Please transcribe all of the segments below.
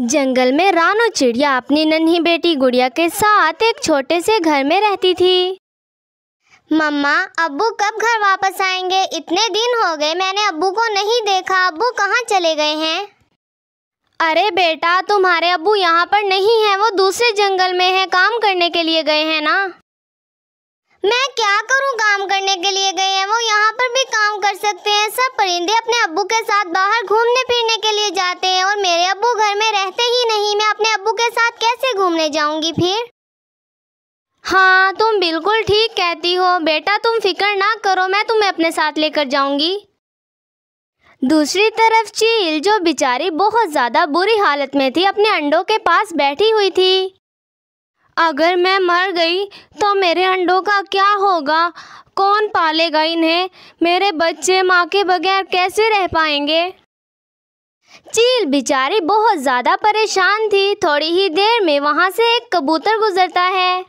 जंगल में रानो चिड़िया अपनी नन्ही बेटी गुड़िया के साथ एक छोटे से घर में रहती थी मम्मा अब्बू कब घर वापस आएंगे इतने दिन हो गए मैंने अब्बू को नहीं देखा अब्बू कहाँ चले गए हैं अरे बेटा तुम्हारे अब्बू यहाँ पर नहीं हैं वो दूसरे जंगल में हैं काम करने के लिए गए हैं ना मैं क्या करूं काम करने के लिए गए हैं वो यहाँ पर भी काम कर सकते हैं सब परिंदे अपने अबू के साथ बाहर घूमने फिरने के लिए जाते हैं और मेरे अबू घर में रहते ही नहीं मैं अपने अबू के साथ कैसे घूमने जाऊंगी फिर हाँ तुम बिल्कुल ठीक कहती हो बेटा तुम फिक्र ना करो मैं तुम्हें अपने साथ लेकर जाऊंगी दूसरी तरफ चील जो बेचारी बहुत ज़्यादा बुरी हालत में थी अपने अंडों के पास बैठी हुई थी अगर मैं मर गई तो मेरे अंडों का क्या होगा कौन पालेगा इन्हें मेरे बच्चे माँ के बगैर कैसे रह पाएंगे चील बेचारी बहुत ज़्यादा परेशान थी थोड़ी ही देर में वहाँ से एक कबूतर गुजरता है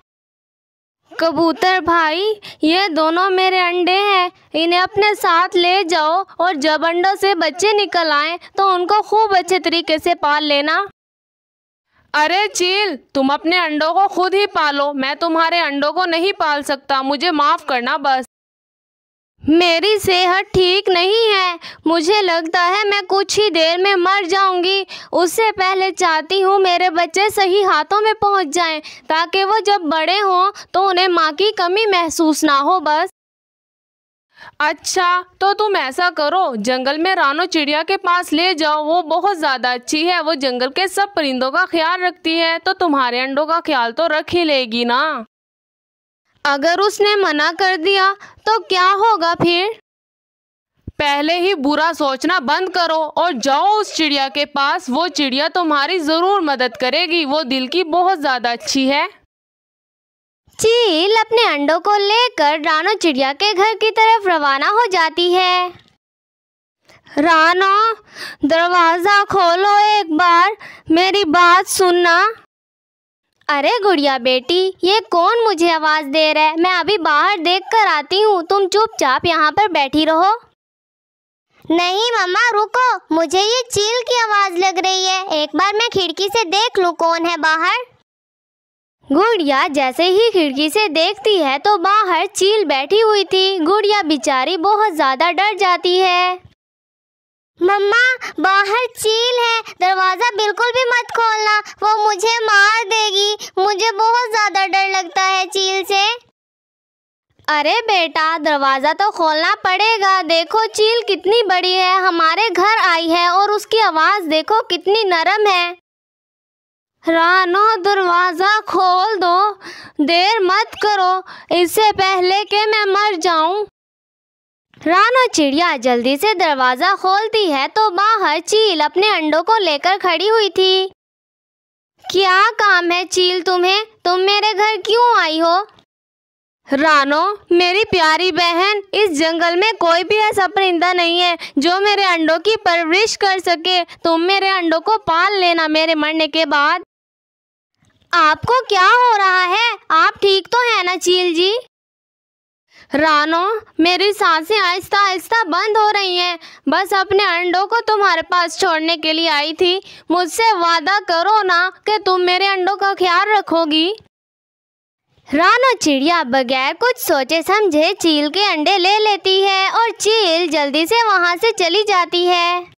कबूतर भाई ये दोनों मेरे अंडे हैं इन्हें अपने साथ ले जाओ और जब अंडों से बच्चे निकल आए तो उनको खूब अच्छे तरीके से पाल लेना अरे चील तुम अपने अंडों को खुद ही पालो मैं तुम्हारे अंडों को नहीं पाल सकता मुझे माफ़ करना बस मेरी सेहत ठीक नहीं है मुझे लगता है मैं कुछ ही देर में मर जाऊंगी उससे पहले चाहती हूँ मेरे बच्चे सही हाथों में पहुँच जाएं ताकि वो जब बड़े हों तो उन्हें माँ की कमी महसूस ना हो बस अच्छा तो तुम ऐसा करो जंगल में रानो चिड़िया के पास ले जाओ वो बहुत ज़्यादा अच्छी है वो जंगल के सब परिंदों का ख्याल रखती है तो तुम्हारे अंडों का ख्याल तो रख ही लेगी ना अगर उसने मना कर दिया तो क्या होगा फिर पहले ही बुरा सोचना बंद करो और जाओ उस चिड़िया के पास वो चिड़िया तुम्हारी ज़रूर मदद करेगी वो दिल की बहुत ज़्यादा अच्छी है चील अपने अंडों को लेकर रानो चिड़िया के घर की तरफ रवाना हो जाती है रानो दरवाज़ा खोलो एक बार मेरी बात सुनना अरे गुड़िया बेटी ये कौन मुझे आवाज़ दे रहा है मैं अभी बाहर देख कर आती हूँ तुम चुपचाप यहाँ पर बैठी रहो नहीं मम्मा रुको मुझे ये चील की आवाज़ लग रही है एक बार मैं खिड़की से देख लूँ कौन है बाहर गुड़िया जैसे ही खिड़की से देखती है तो बाहर चील बैठी हुई थी गुड़िया बिचारी बहुत ज्यादा डर जाती है मम्मा बाहर चील है दरवाजा बिल्कुल भी मत खोलना वो मुझे मार देगी मुझे बहुत ज्यादा डर लगता है चील से अरे बेटा दरवाजा तो खोलना पड़ेगा देखो चील कितनी बड़ी है हमारे घर आई है और उसकी आवाज देखो कितनी नरम है रानो दरवाज़ा खोल दो देर मत करो इससे पहले कि मैं मर जाऊं। रानो चिड़िया जल्दी से दरवाज़ा खोलती है तो बाहर चील अपने अंडों को लेकर खड़ी हुई थी क्या काम है चील तुम्हें तुम मेरे घर क्यों आई हो रानो मेरी प्यारी बहन इस जंगल में कोई भी ऐसा परिंदा नहीं है जो मेरे अंडों की परवरिश कर सके तुम मेरे अंडों को पाल लेना मेरे मरने के बाद आपको क्या हो रहा है आप ठीक तो है ना चील जी रानो मेरी सांसें आहिस्ता आहिस्ता बंद हो रही हैं बस अपने अंडों को तुम्हारे पास छोड़ने के लिए आई थी मुझसे वादा करो ना कि तुम मेरे अंडों का ख्याल रखोगी रानो चिड़िया बगैर कुछ सोचे समझे चील के अंडे ले लेती है और चील जल्दी से वहाँ से चली जाती है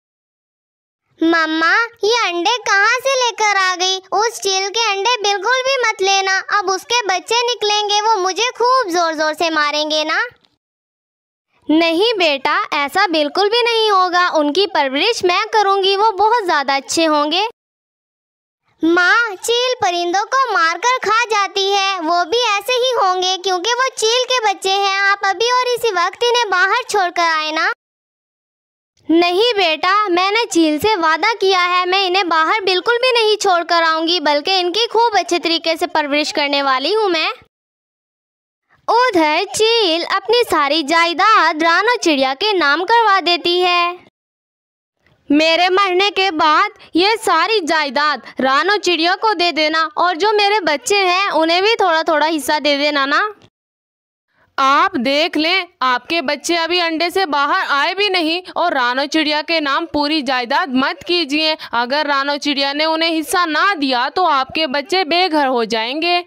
मम्मा ये अंडे कहाँ से लेकर आ गई उस चील के अंडे बिल्कुल भी मत लेना अब उसके बच्चे निकलेंगे वो मुझे खूब जोर जोर से मारेंगे ना नहीं बेटा ऐसा बिल्कुल भी नहीं होगा उनकी परवरिश मैं करूँगी वो बहुत ज़्यादा अच्छे होंगे माँ चील परिंदों को मारकर खा जाती है वो भी ऐसे ही होंगे क्योंकि वो चील के बच्चे हैं आप अभी और इसी वक्त इन्हें बाहर छोड़कर आए ना नहीं बेटा मैंने झील से वादा किया है मैं इन्हें बाहर बिल्कुल भी नहीं छोड़ कर आऊंगी बल्कि इनकी खूब अच्छे तरीके से परवरिश करने वाली हूँ मैं उधर चील अपनी सारी जायदाद रानो चिड़िया के नाम करवा देती है मेरे मरने के बाद ये सारी जायदाद रानो चिड़िया को दे देना और जो मेरे बच्चे हैं उन्हें भी थोड़ा थोड़ा हिस्सा दे देना ना आप देख लें आपके बच्चे अभी अंडे से बाहर आए भी नहीं और रानो चिड़िया के नाम पूरी जायदाद मत कीजिए अगर रानो चिड़िया ने उन्हें हिस्सा ना दिया तो आपके बच्चे बेघर हो जाएंगे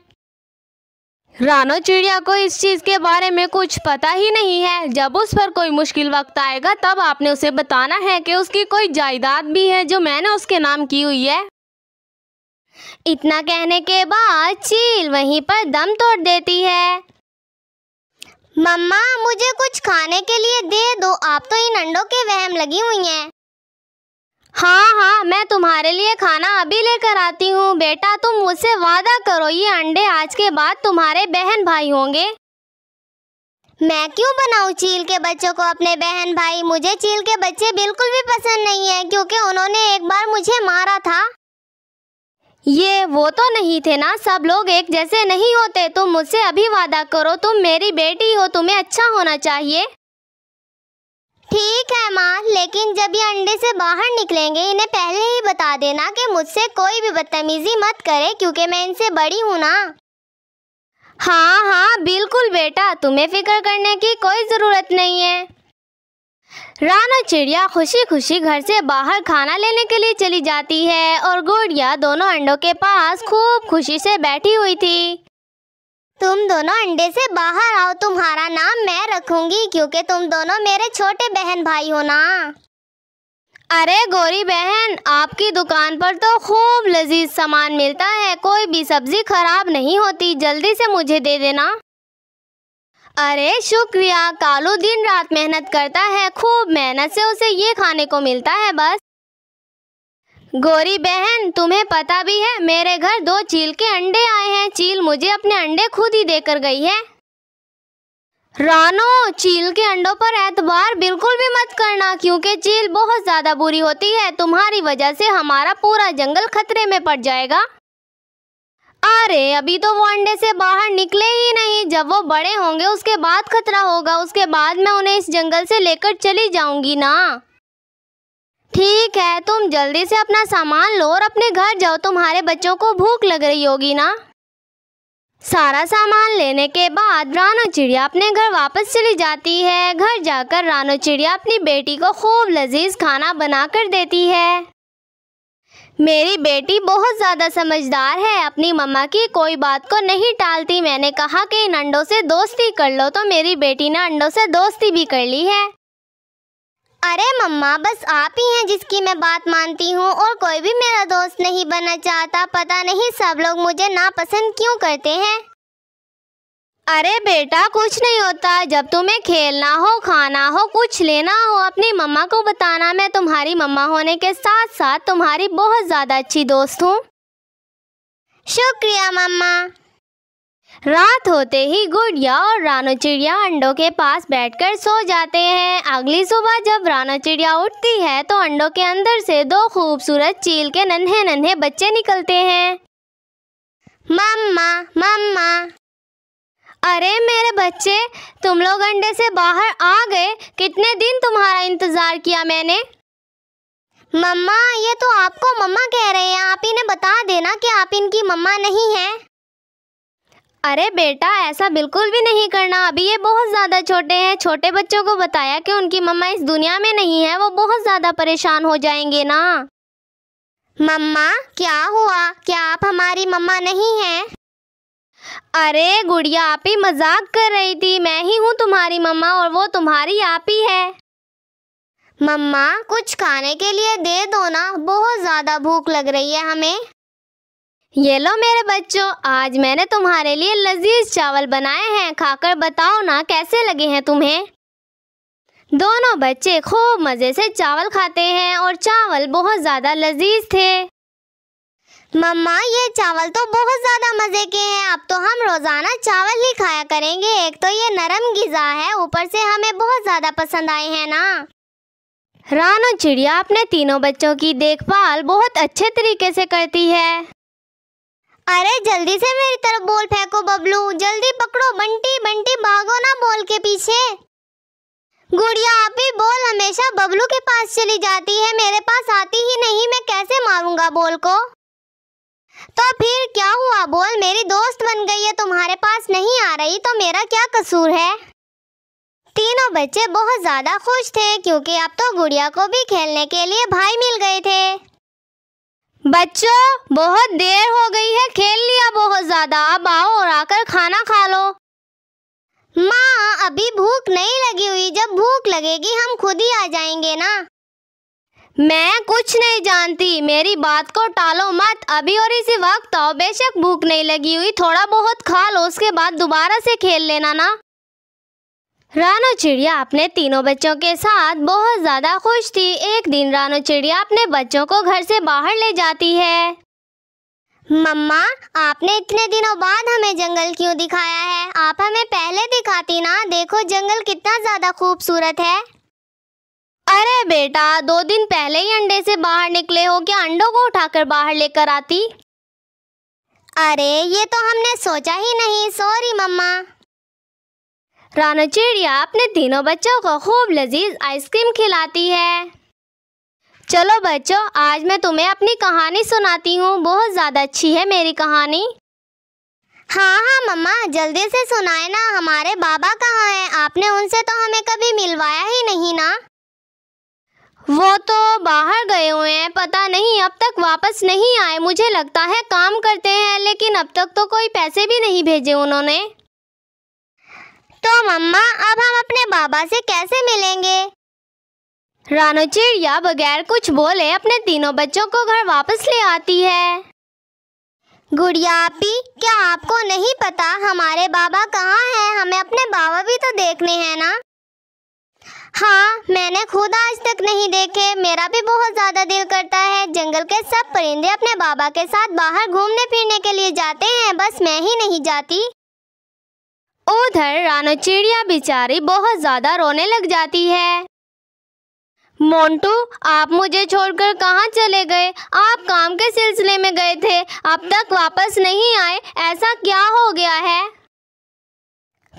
रानो चिड़िया को इस चीज़ के बारे में कुछ पता ही नहीं है जब उस पर कोई मुश्किल वक्त आएगा तब आपने उसे बताना है कि उसकी कोई जायदाद भी है जो मैंने उसके नाम की हुई है इतना कहने के बाद चील वहीं पर दम तोड़ देती है मम्मा मुझे कुछ खाने के लिए दे दो आप तो इन अंडों के वहम लगी हुई हैं हाँ हाँ मैं तुम्हारे लिए खाना अभी लेकर आती हूँ बेटा तुम मुझसे वादा करो ये अंडे आज के बाद तुम्हारे बहन भाई होंगे मैं क्यों बनाऊँ चील के बच्चों को अपने बहन भाई मुझे चील के बच्चे बिल्कुल भी पसंद नहीं है क्योंकि उन्होंने एक बार मुझे मारा था ये वो तो नहीं थे ना सब लोग एक जैसे नहीं होते तुम मुझसे अभी वादा करो तुम मेरी बेटी हो तुम्हें अच्छा होना चाहिए ठीक है माँ लेकिन जब ये अंडे से बाहर निकलेंगे इन्हें पहले ही बता देना कि मुझसे कोई भी बदतमीजी मत करे क्योंकि मैं इनसे बड़ी हूँ ना हाँ हाँ बिल्कुल बेटा तुम्हें फिक्र करने की कोई ज़रूरत नहीं है राना चिड़िया खुशी खुशी घर से बाहर खाना लेने के लिए चली जाती है और गुड़िया दोनों अंडों के पास खूब खुशी से बैठी हुई थी तुम दोनों अंडे से बाहर आओ तुम्हारा नाम मैं रखूंगी क्योंकि तुम दोनों मेरे छोटे बहन भाई हो ना अरे गोरी बहन आपकी दुकान पर तो खूब लजीज सामान मिलता है कोई भी सब्जी खराब नहीं होती जल्दी से मुझे दे देना अरे शुक्रिया कालू दिन रात मेहनत करता है खूब मेहनत से उसे ये खाने को मिलता है बस गोरी बहन तुम्हें पता भी है मेरे घर दो चील के अंडे आए हैं चील मुझे अपने अंडे खुद ही देकर गई है रानो चील के अंडों पर एतबार बिल्कुल भी मत करना क्योंकि चील बहुत ज़्यादा बुरी होती है तुम्हारी वजह से हमारा पूरा जंगल खतरे में पड़ जाएगा अरे अभी तो वो अंडे से बाहर निकले ही नहीं जब वो बड़े होंगे उसके बाद खतरा होगा उसके बाद मैं उन्हें इस जंगल से लेकर चली जाऊंगी ना ठीक है तुम जल्दी से अपना सामान लो और अपने घर जाओ तुम्हारे बच्चों को भूख लग रही होगी ना सारा सामान लेने के बाद रानो चिड़िया अपने घर वापस चली जाती है घर जाकर रानो चिड़िया अपनी बेटी को खूब लजीज खाना बनाकर देती है मेरी बेटी बहुत ज़्यादा समझदार है अपनी मम्मा की कोई बात को नहीं टालती मैंने कहा कि इन अंडों से दोस्ती कर लो तो मेरी बेटी ने अंडों से दोस्ती भी कर ली है अरे मम्मा बस आप ही हैं जिसकी मैं बात मानती हूँ और कोई भी मेरा दोस्त नहीं बनना चाहता पता नहीं सब लोग मुझे नापसंद क्यों करते हैं अरे बेटा कुछ नहीं होता जब तुम्हें खेलना हो खाना हो कुछ लेना हो अपनी मम्मा को बताना मैं तुम्हारी मम्मा होने के साथ साथ तुम्हारी बहुत ज़्यादा अच्छी दोस्त हूँ शुक्रिया मम्मा रात होते ही गुड़िया और रानो चिड़िया अंडों के पास बैठकर सो जाते हैं अगली सुबह जब रानो चिड़िया उठती है तो अंडों के अंदर से दो खूबसूरत चील के नन्हे नन्हे बच्चे निकलते हैं मम्मा मम्मा अरे मेरे बच्चे तुम लोग अंडे से बाहर आ गए कितने दिन तुम्हारा इंतज़ार किया मैंने मम्मा ये तो आपको मम्मा कह रहे हैं आप इन्हें बता देना कि आप इनकी मम्मा नहीं हैं अरे बेटा ऐसा बिल्कुल भी नहीं करना अभी ये बहुत ज़्यादा छोटे हैं छोटे बच्चों को बताया कि उनकी मम्मा इस दुनिया में नहीं है वो बहुत ज़्यादा परेशान हो जाएंगे ना मम्मा क्या हुआ क्या आप हमारी मम्मा नहीं हैं अरे गुड़िया आप ही मजाक कर रही थी मैं ही हूँ तुम्हारी मम्मा और वो तुम्हारी आप ही है मम्मा कुछ खाने के लिए दे दो ना बहुत ज़्यादा भूख लग रही है हमें ये लो मेरे बच्चों आज मैंने तुम्हारे लिए लजीज चावल बनाए हैं खाकर बताओ ना कैसे लगे हैं तुम्हें दोनों बच्चे खूब मज़े से चावल खाते हैं और चावल बहुत ज़्यादा लजीज थे मम्मा ये चावल तो बहुत ज़्यादा मज़े के हैं अब तो हम रोज़ाना चावल ही खाया करेंगे एक तो ये नरम गज़ा है ऊपर से हमें बहुत ज़्यादा पसंद आए हैं ना रानो चिड़िया अपने तीनों बच्चों की देखभाल बहुत अच्छे तरीके से करती है अरे जल्दी से मेरी तरफ बोल फेंको बबलू जल्दी पकड़ो बंटी बंटी भागो ना बोल के पीछे गुड़िया आप ही बोल हमेशा बबलू के पास चली जाती है मेरे पास आती ही नहीं मैं कैसे मारूंगा बोल को तो फिर क्या हुआ बोल मेरी दोस्त बन गई है तुम्हारे पास नहीं आ रही तो मेरा क्या कसूर है तीनों बच्चे बहुत ज़्यादा खुश थे क्योंकि अब तो गुड़िया को भी खेलने के लिए भाई मिल गए थे बच्चों बहुत देर हो गई है खेल लिया बहुत ज़्यादा अब आओ और आकर खाना खा लो माँ अभी भूख नहीं लगी हुई जब भूख लगेगी हम खुद ही आ जाएंगे ना मैं कुछ नहीं जानती मेरी बात को टालो मत अभी और इसी वक्त आओ बेशक भूख नहीं लगी हुई थोड़ा बहुत खा लो उसके बाद दोबारा से खेल लेना ना रानो चिड़िया अपने तीनों बच्चों के साथ बहुत ज़्यादा खुश थी एक दिन रानो चिड़िया अपने बच्चों को घर से बाहर ले जाती है मम्मा आपने इतने दिनों बाद हमें जंगल क्यों दिखाया है आप हमें पहले दिखाती ना देखो जंगल कितना ज़्यादा खूबसूरत है अरे बेटा दो दिन पहले ही अंडे से बाहर निकले हो क्या अंडों को उठाकर बाहर लेकर आती अरे ये तो हमने सोचा ही नहीं सॉरी मम्मा रानो चिड़िया अपने तीनों बच्चों को खूब लजीज आइसक्रीम खिलाती है चलो बच्चों आज मैं तुम्हें अपनी कहानी सुनाती हूँ बहुत ज़्यादा अच्छी है मेरी कहानी हाँ हाँ मम्मा जल्दी से सुनाए ना हमारे बाबा कहाँ हैं आपने उनसे तो हमें कभी मिलवाया ही नहीं ना वो तो बाहर गए हुए हैं पता नहीं अब तक वापस नहीं आए मुझे लगता है काम करते हैं लेकिन अब तक तो कोई पैसे भी नहीं भेजे उन्होंने तो मम्मा अब हम अपने बाबा से कैसे मिलेंगे रानो चिड़िया बगैर कुछ बोले अपने तीनों बच्चों को घर वापस ले आती है गुड़िया आपी क्या आपको नहीं पता हमारे बाबा कहाँ हैं हमें अपने बाबा भी तो देखने हैं ना हाँ मैंने खुद आज तक नहीं देखे मेरा भी बहुत ज़्यादा दिल करता है जंगल के सब परिंदे अपने बाबा के साथ बाहर घूमने फिरने के लिए जाते हैं बस मैं ही नहीं जाती उधर रानो चिड़िया बेचारी बहुत ज़्यादा रोने लग जाती है मोंटू आप मुझे छोड़कर कहाँ चले गए आप काम के सिलसिले में गए थे अब तक वापस नहीं आए ऐसा क्या हो गया है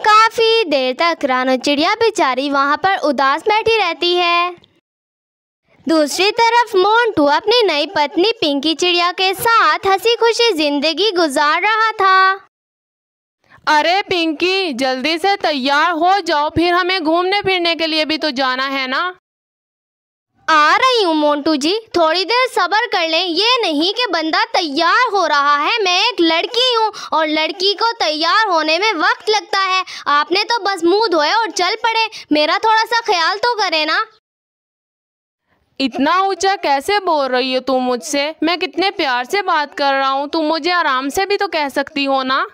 काफ़ी देर तक रानो चिड़िया बेचारी वहाँ पर उदास बैठी रहती है दूसरी तरफ मोंटू अपनी नई पत्नी पिंकी चिड़िया के साथ हंसी खुशी जिंदगी गुजार रहा था अरे पिंकी जल्दी से तैयार हो जाओ फिर हमें घूमने फिरने के लिए भी तो जाना है ना आ रही हूँ मोन्टू जी थोड़ी देर सब्र कर लें ये नहीं कि बंदा तैयार हो रहा है मैं एक लड़की हूँ और लड़की को तैयार होने में वक्त लगता है आपने तो बस मुंह धोए और चल पड़े मेरा थोड़ा सा ख्याल तो करें ना इतना ऊंचा कैसे बोल रही हो तुम मुझसे मैं कितने प्यार से बात कर रहा हूँ तुम मुझे आराम से भी तो कह सकती हो ना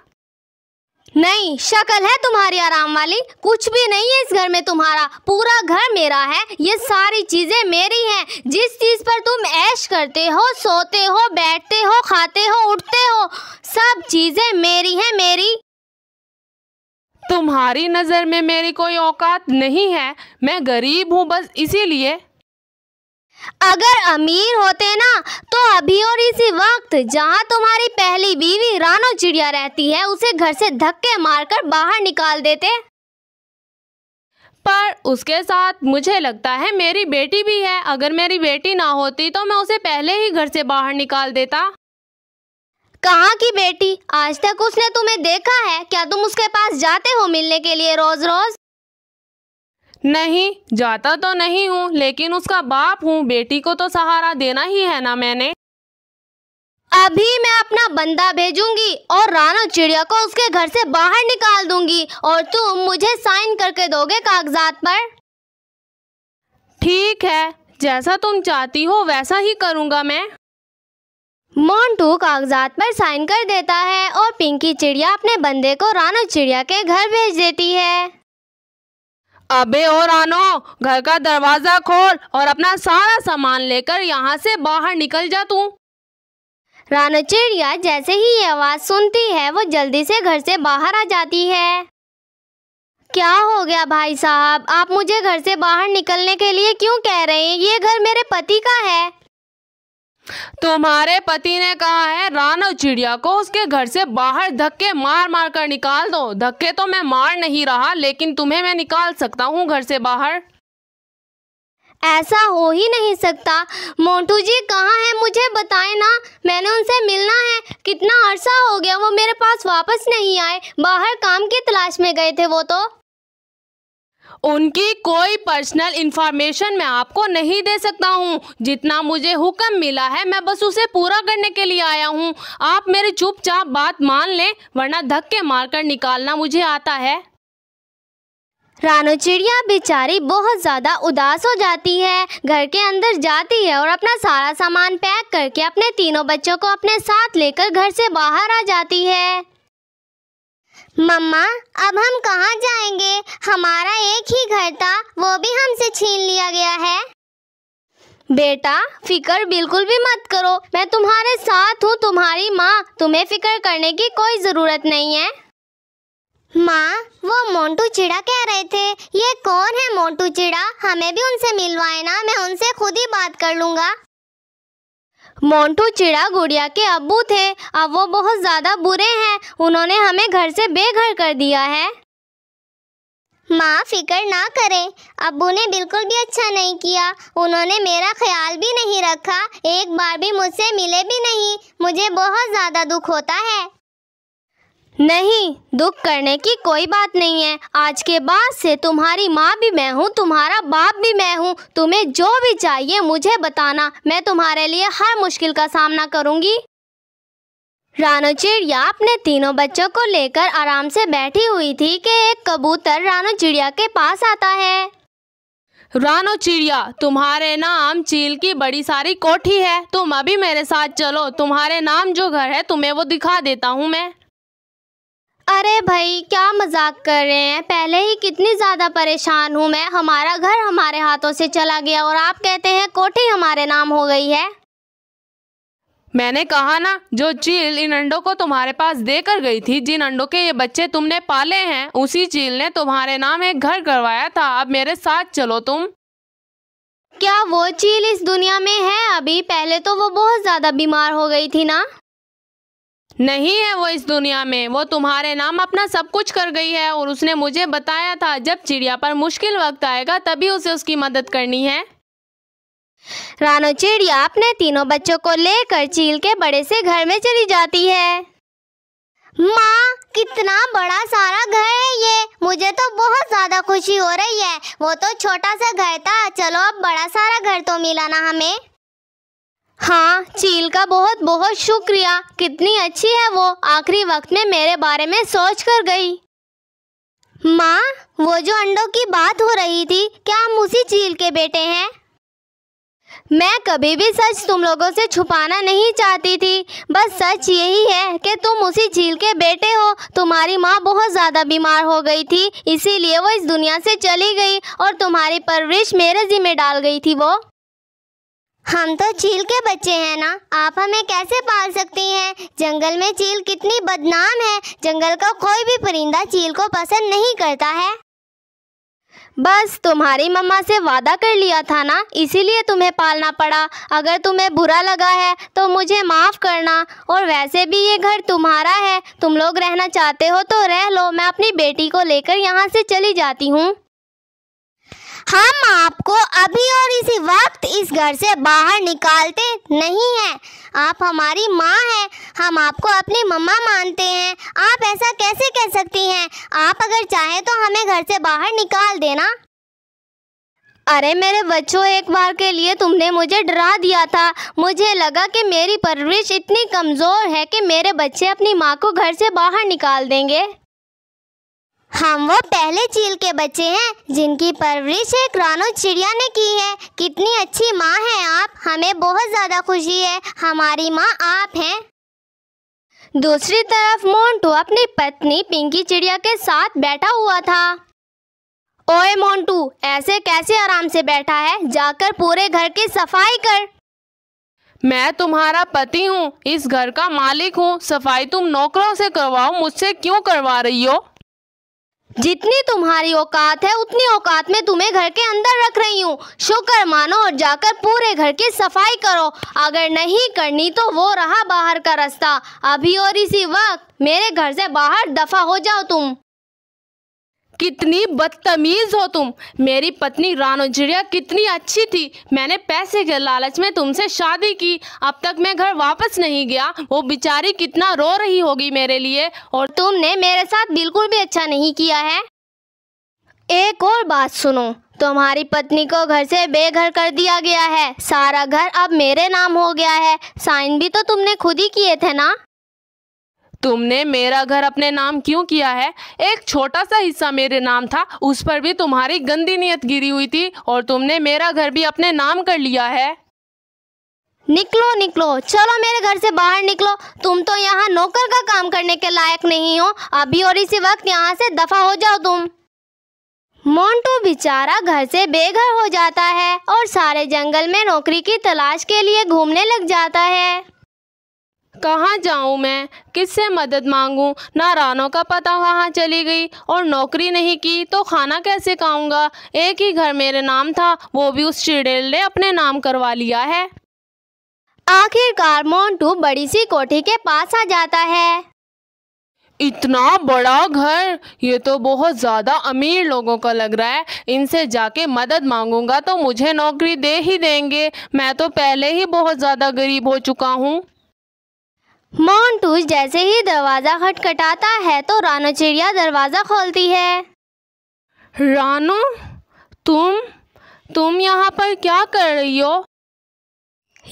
नहीं शक्ल है तुम्हारी आराम वाली कुछ भी नहीं है इस घर में तुम्हारा पूरा घर मेरा है ये सारी चीज़ें मेरी हैं जिस चीज़ पर तुम ऐश करते हो सोते हो बैठते हो खाते हो उठते हो सब चीज़ें मेरी हैं मेरी तुम्हारी नज़र में मेरी कोई औकात नहीं है मैं गरीब हूँ बस इसीलिए अगर अमीर होते ना तो अभी और इसी वक्त जहाँ तुम्हारी पहली बीवी रानो चिड़िया रहती है उसे घर से धक्के मारकर बाहर निकाल देते पर उसके साथ मुझे लगता है मेरी बेटी भी है अगर मेरी बेटी ना होती तो मैं उसे पहले ही घर से बाहर निकाल देता कहाँ की बेटी आज तक उसने तुम्हें देखा है क्या तुम उसके पास जाते हो मिलने के लिए रोज रोज नहीं जाता तो नहीं हूँ लेकिन उसका बाप हूँ बेटी को तो सहारा देना ही है ना मैंने अभी मैं अपना बंदा भेजूंगी और रानो चिड़िया को उसके घर से बाहर निकाल दूंगी और तुम मुझे साइन करके दोगे कागजात पर ठीक है जैसा तुम चाहती हो वैसा ही करूंगा मैं मोन्टू कागजात पर साइन कर देता है और पिंकी चिड़िया अपने बंदे को रानो चिड़िया के घर भेज देती है अबे और आनो घर का दरवाज़ा खोल और अपना सारा सामान लेकर यहाँ से बाहर निकल जा तू रानो चिड़िया जैसे ही ये आवाज़ सुनती है वो जल्दी से घर से बाहर आ जाती है क्या हो गया भाई साहब आप मुझे घर से बाहर निकलने के लिए क्यों कह रहे हैं ये घर मेरे पति का है तुम्हारे पति ने कहा है रानव चिड़िया को उसके घर से बाहर धक्के मार मार कर निकाल दो धक्के तो मैं मार नहीं रहा लेकिन तुम्हें मैं निकाल सकता हूँ घर से बाहर ऐसा हो ही नहीं सकता मोटू जी कहाँ है मुझे बताए ना मैंने उनसे मिलना है कितना अरसा हो गया वो मेरे पास वापस नहीं आए बाहर काम की तलाश में गए थे वो तो उनकी कोई पर्सनल इंफॉर्मेशन मैं आपको नहीं दे सकता हूँ जितना मुझे हुक्म मिला है मैं बस उसे पूरा करने के लिए आया हूँ आप मेरी चुपचाप बात मान लें वरना धक्के मारकर निकालना मुझे आता है रानो चिड़िया बेचारी बहुत ज़्यादा उदास हो जाती है घर के अंदर जाती है और अपना सारा सामान पैक करके अपने तीनों बच्चों को अपने साथ लेकर घर से बाहर आ जाती है मम्मा अब हम कहाँ जाएंगे हमारा एक ही घर था वो भी हमसे छीन लिया गया है बेटा फिकर बिल्कुल भी मत करो मैं तुम्हारे साथ हूँ तुम्हारी माँ तुम्हें फिक्र करने की कोई ज़रूरत नहीं है माँ वो मोंटू चिड़ा कह रहे थे ये कौन है मोंटू चिड़ा हमें भी उनसे मिलवाए ना मैं उनसे खुद ही बात कर लूँगा मोंटू चिड़ा गुड़िया के अबू थे अब वो बहुत ज़्यादा बुरे हैं उन्होंने हमें घर से बेघर कर दिया है माँ फिक्र ना करें अबू ने बिल्कुल भी अच्छा नहीं किया उन्होंने मेरा ख्याल भी नहीं रखा एक बार भी मुझसे मिले भी नहीं मुझे बहुत ज़्यादा दुख होता है नहीं दुख करने की कोई बात नहीं है आज के बाद से तुम्हारी माँ भी मैं हूँ तुम्हारा बाप भी मैं हूँ तुम्हें जो भी चाहिए मुझे बताना मैं तुम्हारे लिए हर मुश्किल का सामना करूँगी रानो चिड़िया अपने तीनों बच्चों को लेकर आराम से बैठी हुई थी कि एक कबूतर रानो चिड़िया के पास आता है रानो चिड़िया तुम्हारे नाम चील की बड़ी सारी कोठी है तुम अभी मेरे साथ चलो तुम्हारे नाम जो घर है तुम्हें वो दिखा देता हूँ मैं अरे भाई क्या मजाक कर रहे हैं पहले ही कितनी ज़्यादा परेशान हूँ मैं हमारा घर हमारे हाथों से चला गया और आप कहते हैं कोठी हमारे नाम हो गई है मैंने कहा ना जो चील इन अंडों को तुम्हारे पास देकर गई थी जिन अंडों के ये बच्चे तुमने पाले हैं उसी चील ने तुम्हारे नाम एक घर करवाया था अब मेरे साथ चलो तुम क्या वो चील इस दुनिया में है अभी पहले तो वो बहुत ज़्यादा बीमार हो गई थी ना नहीं है वो इस दुनिया में वो तुम्हारे नाम अपना सब कुछ कर गई है और उसने मुझे बताया था जब चिड़िया पर मुश्किल वक्त आएगा तभी उसे उसकी मदद करनी है रानो चिड़िया अपने तीनों बच्चों को लेकर चील के बड़े से घर में चली जाती है माँ कितना बड़ा सारा घर है ये मुझे तो बहुत ज्यादा खुशी हो रही है वो तो छोटा सा घर था चलो अब बड़ा सारा घर तो मिला ना हमें हाँ चील का बहुत बहुत शुक्रिया कितनी अच्छी है वो आखिरी वक्त में मेरे बारे में सोच कर गई माँ वो जो अंडों की बात हो रही थी क्या हम उसी चील के बेटे हैं मैं कभी भी सच तुम लोगों से छुपाना नहीं चाहती थी बस सच यही है कि तुम उसी झील के बेटे हो तुम्हारी माँ बहुत ज़्यादा बीमार हो गई थी इसीलिए वो इस दुनिया से चली गई और तुम्हारी परवरिश मेरे ज़िम्मे डाल गई थी वो हम तो चील के बच्चे हैं ना आप हमें कैसे पाल सकती हैं जंगल में चील कितनी बदनाम है जंगल का कोई भी परिंदा चील को पसंद नहीं करता है बस तुम्हारी मम्मा से वादा कर लिया था ना इसीलिए तुम्हें पालना पड़ा अगर तुम्हें बुरा लगा है तो मुझे माफ़ करना और वैसे भी ये घर तुम्हारा है तुम लोग रहना चाहते हो तो रह लो मैं अपनी बेटी को लेकर यहाँ से चली जाती हूँ हम आपको अभी और इसी वक्त इस घर से बाहर निकालते नहीं हैं आप हमारी माँ हैं हम आपको अपनी मम्मा मानते हैं आप ऐसा कैसे कह सकती हैं आप अगर चाहें तो हमें घर से बाहर निकाल देना अरे मेरे बच्चों एक बार के लिए तुमने मुझे डरा दिया था मुझे लगा कि मेरी परवरिश इतनी कमज़ोर है कि मेरे बच्चे अपनी माँ को घर से बाहर निकाल देंगे हम वो पहले चील के बच्चे हैं जिनकी परवरिश एक रानो चिड़िया ने की है कितनी अच्छी माँ हैं आप हमें बहुत ज़्यादा खुशी है हमारी माँ आप हैं दूसरी तरफ मोंटू अपनी पत्नी पिंकी चिड़िया के साथ बैठा हुआ था ओए मोंटू ऐसे कैसे आराम से बैठा है जाकर पूरे घर की सफाई कर मैं तुम्हारा पति हूँ इस घर का मालिक हूँ सफाई तुम नौकरों से करवाओ मुझसे क्यों करवा रही हो जितनी तुम्हारी औकात है उतनी औकात में तुम्हें घर के अंदर रख रही हूँ शुक्र मानो और जाकर पूरे घर की सफाई करो अगर नहीं करनी तो वो रहा बाहर का रास्ता अभी और इसी वक्त मेरे घर से बाहर दफा हो जाओ तुम कितनी बदतमीज़ हो तुम मेरी पत्नी रानोजिया कितनी अच्छी थी मैंने पैसे के लालच में तुमसे शादी की अब तक मैं घर वापस नहीं गया वो बेचारी कितना रो रही होगी मेरे लिए और तुमने मेरे साथ बिल्कुल भी अच्छा नहीं किया है एक और बात सुनो तुम्हारी पत्नी को घर से बेघर कर दिया गया है सारा घर अब मेरे नाम हो गया है साइन भी तो तुमने खुद ही किए थे ना तुमने मेरा घर अपने नाम क्यों किया है एक छोटा सा हिस्सा मेरे नाम था उस पर भी तुम्हारी गंदी नीयत गिरी हुई थी और तुमने मेरा घर भी अपने नाम कर लिया है निकलो निकलो चलो मेरे घर से बाहर निकलो तुम तो यहाँ नौकर का काम करने के लायक नहीं हो अभी और इसी वक्त यहाँ से दफा हो जाओ तुम मोंटू बेचारा घर से बेघर हो जाता है और सारे जंगल में नौकरी की तलाश के लिए घूमने लग जाता है कहाँ जाऊँ मैं किससे मदद मांगूँ ना रानों का पता कहाँ चली गई और नौकरी नहीं की तो खाना कैसे खाऊँगा एक ही घर मेरे नाम था वो भी उस चिड़ेल ने अपने नाम करवा लिया है आखिरकार मोंटू बड़ी सी कोठी के पास आ जाता है इतना बड़ा घर ये तो बहुत ज़्यादा अमीर लोगों का लग रहा है इनसे जाके मदद मांगूंगा तो मुझे नौकरी दे ही देंगे मैं तो पहले ही बहुत ज़्यादा गरीब हो चुका हूँ मोंटूस जैसे ही दरवाज़ा खटखटाता है तो रानो चिड़िया दरवाज़ा खोलती है रानो तुम तुम यहाँ पर क्या कर रही हो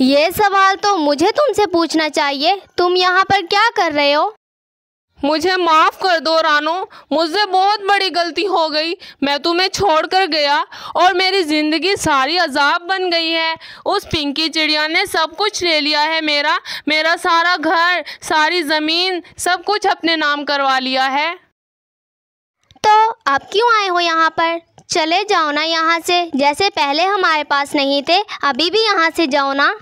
ये सवाल तो मुझे तुमसे पूछना चाहिए तुम यहाँ पर क्या कर रहे हो मुझे माफ़ कर दो रानो मुझसे बहुत बड़ी गलती हो गई मैं तुम्हें छोड़ कर गया और मेरी ज़िंदगी सारी अजाब बन गई है उस पिंकी चिड़िया ने सब कुछ ले लिया है मेरा मेरा सारा घर सारी ज़मीन सब कुछ अपने नाम करवा लिया है तो आप क्यों आए हो यहाँ पर चले जाओ ना यहाँ से जैसे पहले हमारे पास नहीं थे अभी भी यहाँ से जाओ ना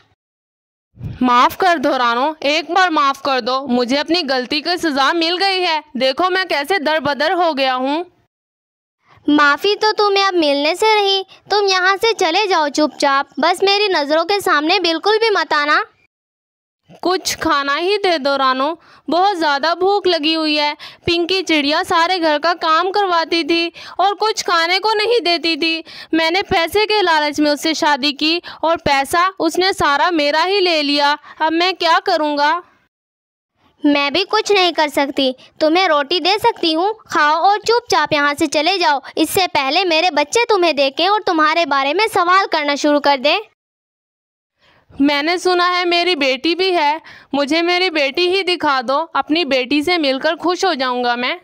माफ़ कर दो रानो एक बार माफ़ कर दो मुझे अपनी गलती की सज़ा मिल गई है देखो मैं कैसे दर बदर हो गया हूँ माफ़ी तो तुम्हें अब मिलने से रही तुम यहाँ से चले जाओ चुपचाप बस मेरी नज़रों के सामने बिल्कुल भी मत आना कुछ खाना ही दे दो रानो बहुत ज़्यादा भूख लगी हुई है पिंकी चिड़िया सारे घर का काम करवाती थी और कुछ खाने को नहीं देती थी मैंने पैसे के लालच में उससे शादी की और पैसा उसने सारा मेरा ही ले लिया अब मैं क्या करूँगा मैं भी कुछ नहीं कर सकती तुम्हें रोटी दे सकती हूँ खाओ और चुपचाप यहाँ से चले जाओ इससे पहले मेरे बच्चे तुम्हें देखें और तुम्हारे बारे में सवाल करना शुरू कर दें मैंने सुना है मेरी बेटी भी है मुझे मेरी बेटी ही दिखा दो अपनी बेटी से मिलकर खुश हो जाऊंगा मैं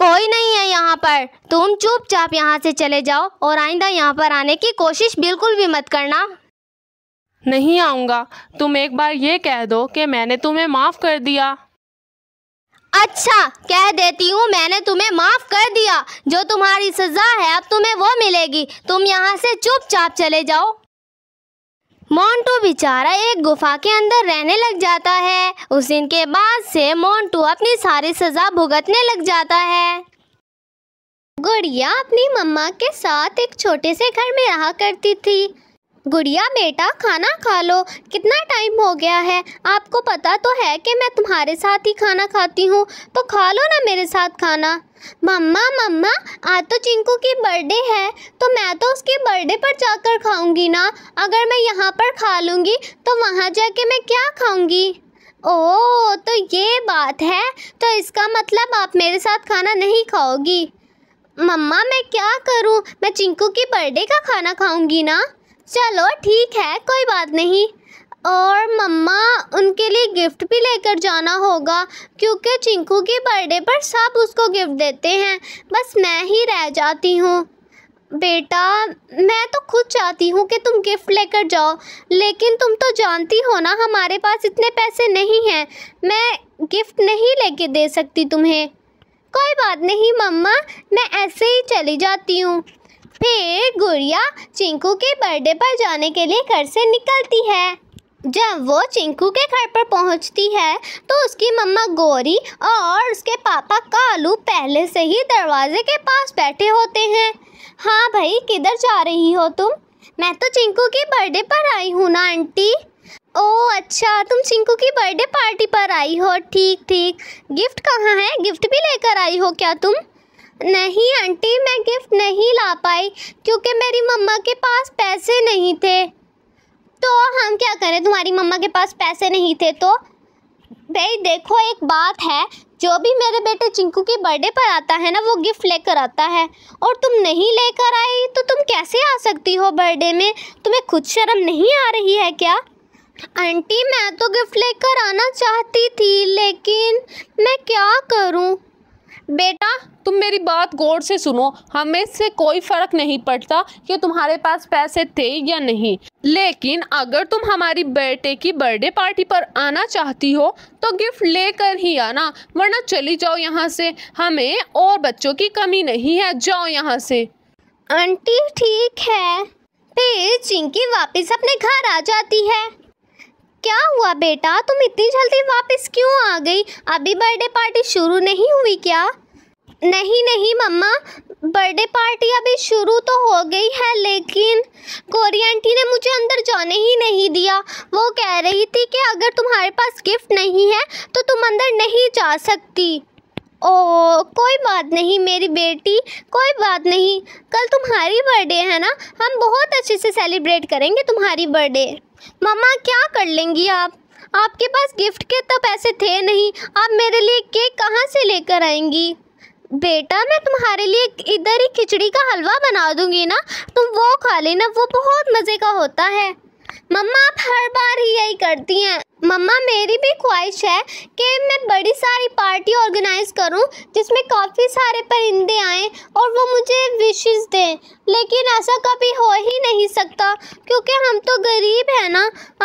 कोई नहीं है यहाँ पर तुम चुपचाप यहाँ से चले जाओ और आइंदा यहाँ पर आने की कोशिश बिल्कुल भी मत करना नहीं आऊँगा तुम एक बार ये कह दो कि मैंने तुम्हें माफ़ कर दिया अच्छा कह देती हूँ मैंने तुम्हें माफ़ कर दिया जो तुम्हारी सज़ा है अब तुम्हें वो मिलेगी तुम यहाँ से चुपचाप चले जाओ मोंटू बेचारा एक गुफा के अंदर रहने लग जाता है उस दिन के बाद से मोंटू अपनी सारी सजा भुगतने लग जाता है गुड़िया अपनी मम्मा के साथ एक छोटे से घर में रहा करती थी गुड़िया बेटा खाना खा लो कितना टाइम हो गया है आपको पता तो है कि मैं तुम्हारे साथ ही खाना खाती हूँ तो खा लो ना मेरे साथ खाना मम्मा मम्मा आज तो चिंकू की बर्थडे है तो मैं तो उसके बर्थडे पर जाकर खाऊंगी ना अगर मैं यहाँ पर खा लूँगी तो वहाँ जाके मैं क्या खाऊँगी ओह तो ये बात है तो इसका मतलब आप मेरे साथ खाना नहीं खाओगी मम्मा मैं क्या करूं मैं चिंकू की बर्थडे का खाना खाऊंगी ना चलो ठीक है कोई बात नहीं और मम्मा उनके लिए गिफ्ट भी लेकर जाना होगा क्योंकि चिंकू की बर्थडे पर सब उसको गिफ्ट देते हैं बस मैं ही रह जाती हूँ बेटा मैं तो खुद चाहती हूँ कि तुम गिफ्ट लेकर जाओ लेकिन तुम तो जानती हो ना हमारे पास इतने पैसे नहीं हैं मैं गिफ्ट नहीं लेके दे सकती तुम्हें कोई बात नहीं मम्मा मैं ऐसे ही चली जाती हूँ फिर गुड़िया चिंकू के बर्थडे पर जाने के लिए घर से निकलती है जब वो चिंकू के घर पर पहुंचती है तो उसकी मम्मा गौरी और उसके पापा कालू पहले से ही दरवाजे के पास बैठे होते हैं हाँ भाई किधर जा रही हो तुम मैं तो चिंकू की बर्थडे पर आई हूँ ना आंटी ओ अच्छा तुम चिंकू की बर्थडे पार्टी पर आई हो ठीक ठीक गिफ्ट कहाँ है गिफ्ट भी लेकर आई हो क्या तुम नहीं आंटी मैं गिफ्ट नहीं ला पाई क्योंकि मेरी मम्मा के पास पैसे नहीं थे तो हम क्या करें तुम्हारी मम्मा के पास पैसे नहीं थे तो भाई देखो एक बात है जो भी मेरे बेटे चिंकू के बर्थडे पर आता है ना वो गिफ्ट लेकर आता है और तुम नहीं लेकर आई तो तुम कैसे आ सकती हो बर्थडे में तुम्हें खुद शर्म नहीं आ रही है क्या आंटी मैं तो गिफ्ट लेकर आना चाहती थी लेकिन मैं क्या करूं बेटा तुम मेरी बात गौर से सुनो हमें से कोई फ़र्क नहीं पड़ता कि तुम्हारे पास पैसे थे या नहीं लेकिन अगर तुम हमारी बेटे की बर्थडे पार्टी पर आना चाहती हो तो गिफ्ट लेकर ही आना वरना चली जाओ यहाँ से हमें और बच्चों की कमी नहीं है जाओ यहाँ से आंटी ठीक है फिर चिंकी वापस अपने घर आ जाती है क्या हुआ बेटा तुम इतनी जल्दी वापस क्यों आ गई अभी बर्थडे पार्टी शुरू नहीं हुई क्या नहीं नहीं मम्मा बर्थडे पार्टी अभी शुरू तो हो गई है लेकिन कोरी आंटी ने मुझे अंदर जाने ही नहीं दिया वो कह रही थी कि अगर तुम्हारे पास गिफ्ट नहीं है तो तुम अंदर नहीं जा सकती ओ कोई बात नहीं मेरी बेटी कोई बात नहीं कल तुम्हारी बर्थडे है ना हम बहुत अच्छे से सेलिब्रेट करेंगे तुम्हारी बर्थडे मम्मा क्या कर लेंगी आप आपके पास गिफ्ट के तो पैसे थे नहीं आप मेरे लिए केक कहाँ से लेकर आएंगी बेटा मैं तुम्हारे लिए इधर ही खिचड़ी का हलवा बना दूंगी ना तुम वो खा लेना वो बहुत मज़े का होता है मम्मा आप हर बार ही यही करती हैं मम्मा मेरी भी ख्वाहिश है कि मैं बड़ी सारी पार्टी ऑर्गेनाइज करूं जिसमें काफ़ी सारे परिंदे आएं और वो मुझे विशेष दें लेकिन ऐसा कभी हो ही नहीं सकता क्योंकि हम तो गरीब हैं ना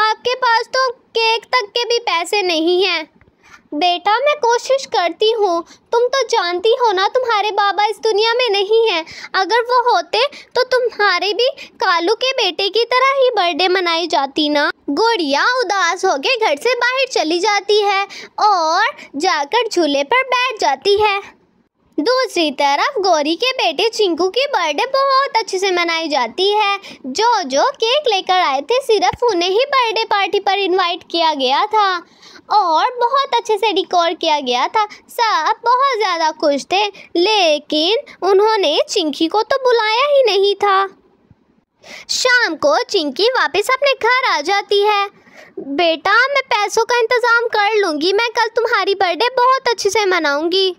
आपके पास तो केक तक के भी पैसे नहीं हैं बेटा मैं कोशिश करती हूँ तुम तो जानती हो ना तुम्हारे बाबा इस दुनिया में नहीं हैं अगर वो होते तो तुम्हारे भी कालू के बेटे की तरह ही बर्थडे मनाई जाती ना गुड़िया उदास होकर घर से बाहर चली जाती है और जाकर झूले पर बैठ जाती है दूसरी तरफ गौरी के बेटे चिंकू की बर्थडे बहुत अच्छे से मनाई जाती है जो जो केक लेकर आए थे सिर्फ उन्हें ही बर्थडे पार्टी पर इनवाइट किया गया था और बहुत अच्छे से डिकोर किया गया था सब बहुत ज़्यादा खुश थे लेकिन उन्होंने चिंकी को तो बुलाया ही नहीं था शाम को चिंकी वापस अपने घर आ जाती है बेटा मैं पैसों का इंतज़ाम कर लूँगी मैं कल तुम्हारी बर्थडे बहुत अच्छे से मनाऊँगी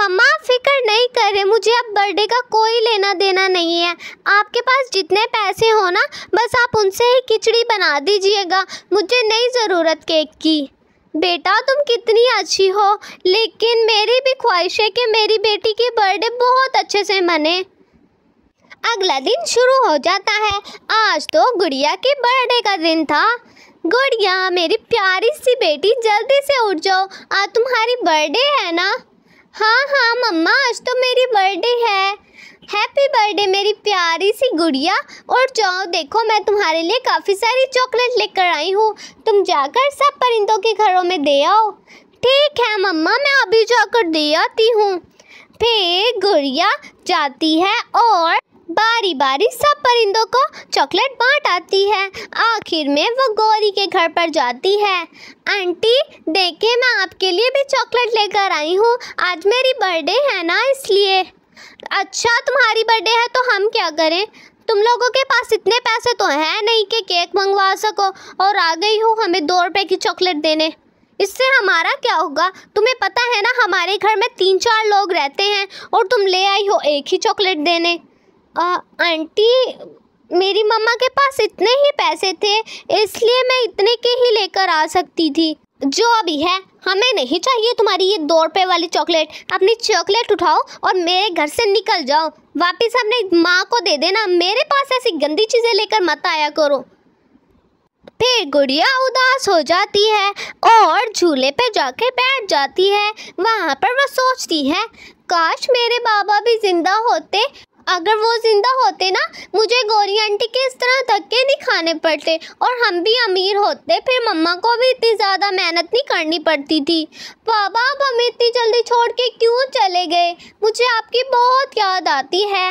मम्मा फिक्र नहीं करें मुझे अब बर्थडे का कोई लेना देना नहीं है आपके पास जितने पैसे हो ना बस आप उनसे ही खिचड़ी बना दीजिएगा मुझे नहीं ज़रूरत केक की बेटा तुम कितनी अच्छी हो लेकिन मेरी भी ख्वाहिश है कि मेरी बेटी की बर्थडे बहुत अच्छे से मने अगला दिन शुरू हो जाता है आज तो गुड़िया के बर्थडे का दिन था गुड़िया मेरी प्यारी सी बेटी जल्दी से उठ जाओ आज तुम्हारी बर्थडे है ना हाँ हाँ मम्मा आज तो मेरी बर्थडे है हैप्पी बर्थडे मेरी प्यारी सी गुड़िया और जाओ देखो मैं तुम्हारे लिए काफ़ी सारी चॉकलेट लेकर आई हूँ तुम जाकर सब परिंदों के घरों में दे आओ ठीक है मम्मा मैं अभी जाकर दे आती हूँ फिर गुड़िया जाती है और बारी बारी सब परिंदों को चॉकलेट बांट आती है आखिर में वो गौरी के घर पर जाती है आंटी देखिए मैं आपके लिए भी चॉकलेट लेकर आई हूँ आज मेरी बर्थडे है ना इसलिए अच्छा तुम्हारी बर्थडे है तो हम क्या करें तुम लोगों के पास इतने पैसे तो हैं नहीं कि केक मंगवा सको और आ गई हूँ हमें दो रुपये की चॉकलेट देने इससे हमारा क्या होगा तुम्हें पता है ना हमारे घर में तीन चार लोग रहते हैं और तुम ले आई हो एक ही चॉकलेट देने आ, आंटी मेरी मम्मा के पास इतने ही पैसे थे इसलिए मैं इतने के ही लेकर आ सकती थी जो अभी है हमें नहीं चाहिए तुम्हारी ये दो रुपये वाली चॉकलेट अपनी चॉकलेट उठाओ और मेरे घर से निकल जाओ वापस अपने माँ को दे देना मेरे पास ऐसी गंदी चीज़ें लेकर मत आया करो फिर गुड़िया उदास हो जाती है और झूले पे जाके बैठ जाती है वहाँ पर वह सोचती है काश मेरे बाबा भी जिंदा होते अगर वो ज़िंदा होते ना मुझे गौरी आंटी के इस तरह धक्के नहीं खाने पड़ते और हम भी अमीर होते फिर मम्मा को भी इतनी ज़्यादा मेहनत नहीं करनी पड़ती थी पापा आप हमें इतनी जल्दी छोड़ के क्यों चले गए मुझे आपकी बहुत याद आती है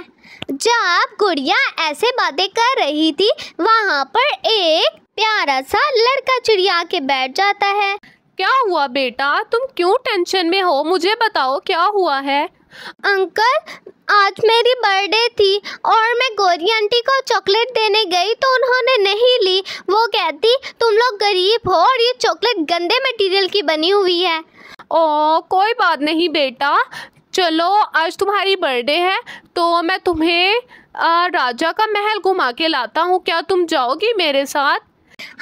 जब गुड़िया ऐसे बातें कर रही थी वहाँ पर एक प्यारा सा लड़का चिड़िया के बैठ जाता है क्या हुआ बेटा तुम क्यों टेंशन में हो मुझे बताओ क्या हुआ है अंकल आज मेरी बर्थडे थी और मैं गोरी आंटी को चॉकलेट देने गई तो उन्होंने नहीं ली वो कहती तुम लोग गरीब हो और ये चॉकलेट गंदे मटेरियल की बनी हुई है ओ कोई बात नहीं बेटा चलो आज तुम्हारी बर्थडे है तो मैं तुम्हें आ, राजा का महल घुमा के लाता हूँ क्या तुम जाओगी मेरे साथ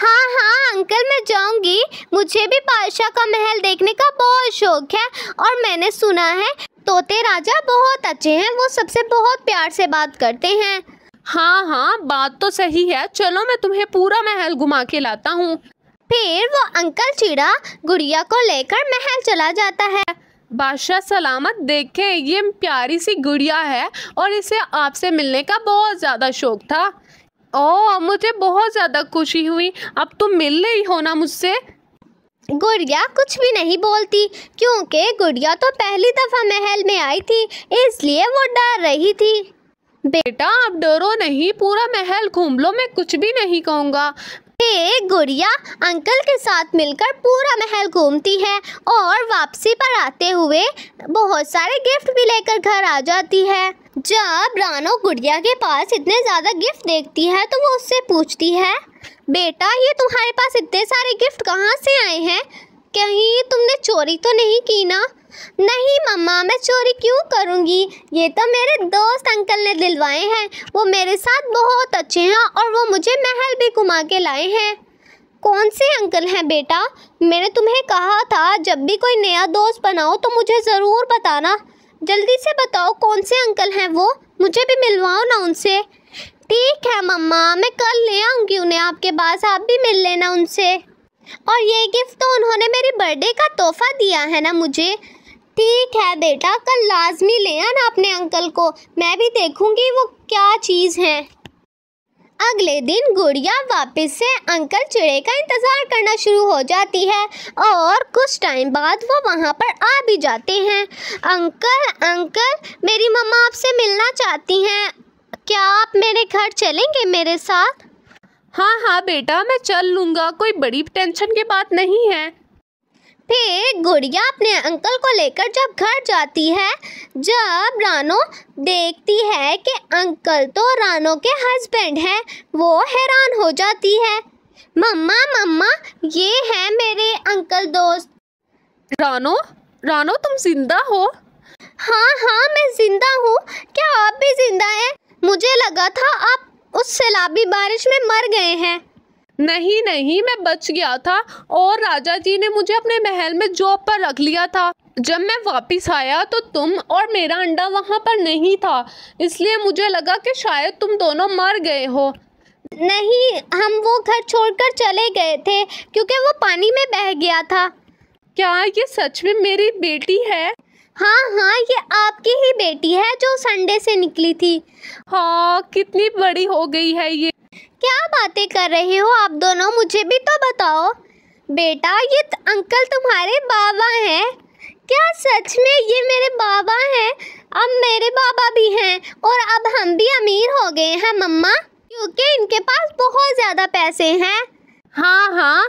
हाँ हाँ अंकल मैं जाऊंगी मुझे भी बादशाह का महल देखने का बहुत शौक है और मैंने सुना है तोते राजा बहुत अच्छे हैं वो सबसे बहुत प्यार से बात करते हैं हाँ हाँ बात तो सही है चलो मैं तुम्हें पूरा महल घुमा के लाता हूँ फिर वो अंकल चिड़ा गुड़िया को लेकर महल चला जाता है बादशाह सलामत देखें ये प्यारी सी गुड़िया है और इसे आपसे मिलने का बहुत ज़्यादा शौक था ओह मुझे बहुत ज़्यादा खुशी हुई अब तुम मिल रही हो ना मुझसे गुड़िया कुछ भी नहीं बोलती क्योंकि गुड़िया तो पहली दफ़ा महल में आई थी इसलिए वो डर रही थी बेटा आप डरो नहीं पूरा महल घूम लो मैं कुछ भी नहीं कहूँगा एक गुड़िया अंकल के साथ मिलकर पूरा महल घूमती है और वापसी पर आते हुए बहुत सारे गिफ्ट भी लेकर घर आ जाती है जब रानो गुड़िया के पास इतने ज़्यादा गिफ्ट देखती है तो वो उससे पूछती है बेटा ये तुम्हारे पास इतने सारे गिफ्ट कहाँ से आए हैं कहीं तुमने चोरी तो नहीं की ना नहीं मम्मा मैं चोरी क्यों करूँगी ये तो मेरे दोस्त अंकल ने दिलवाए हैं वो मेरे साथ बहुत अच्छे हैं और वो मुझे महल भी घुमा के लाए हैं कौन से अंकल हैं बेटा मैंने तुम्हें कहा था जब भी कोई नया दोस्त बनाओ तो मुझे ज़रूर बताना जल्दी से बताओ कौन से अंकल हैं वो मुझे भी मिलवाओ ना उनसे ठीक है मम्मा मैं कल ले आऊँगी उन्हें आपके पास आप भी मिल लेना उनसे और ये गिफ्ट तो उन्होंने मेरे बर्थडे का तोहफा दिया है ना मुझे ठीक है बेटा कल लाजमी ले आना अपने अंकल को मैं भी देखूंगी वो क्या चीज़ है अगले दिन गुड़िया वापस से अंकल चिड़े का इंतज़ार करना शुरू हो जाती है और कुछ टाइम बाद वो वहाँ पर आ भी जाते हैं अंकल अंकल मेरी मम्मा आपसे मिलना चाहती हैं क्या आप मेरे घर चलेंगे मेरे साथ हाँ हाँ बेटा मैं चल लूँगा कोई बड़ी टेंशन की बात नहीं है फिर गुड़िया अपने अंकल को लेकर जब घर जाती है जब रानो देखती है कि अंकल तो रानो के हस्बैंड हैं वो हैरान हो जाती है मम्मा मम्मा ये है मेरे अंकल दोस्त रानो रानो तुम जिंदा हो हाँ हाँ मैं जिंदा हूँ क्या आप भी जिंदा हैं मुझे लगा था आप उस सैलाबी बारिश में मर गए हैं नहीं नहीं मैं बच गया था और राजा जी ने मुझे अपने महल में जॉब पर रख लिया था जब मैं वापस आया तो तुम और मेरा अंडा वहाँ पर नहीं था इसलिए मुझे लगा कि शायद तुम दोनों मर गए हो नहीं हम वो घर छोड़कर चले गए थे क्योंकि वो पानी में बह गया था क्या ये सच में मेरी बेटी है हाँ हाँ ये आपकी ही बेटी है जो संडे से निकली थी हाँ कितनी बड़ी हो गई है ये क्या बातें कर रहे हो आप दोनों मुझे भी तो बताओ बेटा ये अंकल तुम्हारे बाबा हैं क्या सच में ये मेरे बाबा हैं अब मेरे बाबा भी हैं और अब हम भी अमीर हो गए हैं मम्मा क्योंकि इनके पास बहुत ज़्यादा पैसे हैं हाँ हाँ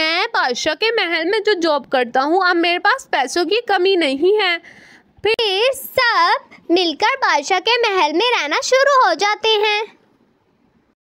मैं बादशाह के महल में जो जॉब करता हूँ अब मेरे पास पैसों की कमी नहीं है फिर सब मिलकर बादशाह के महल में रहना शुरू हो जाते हैं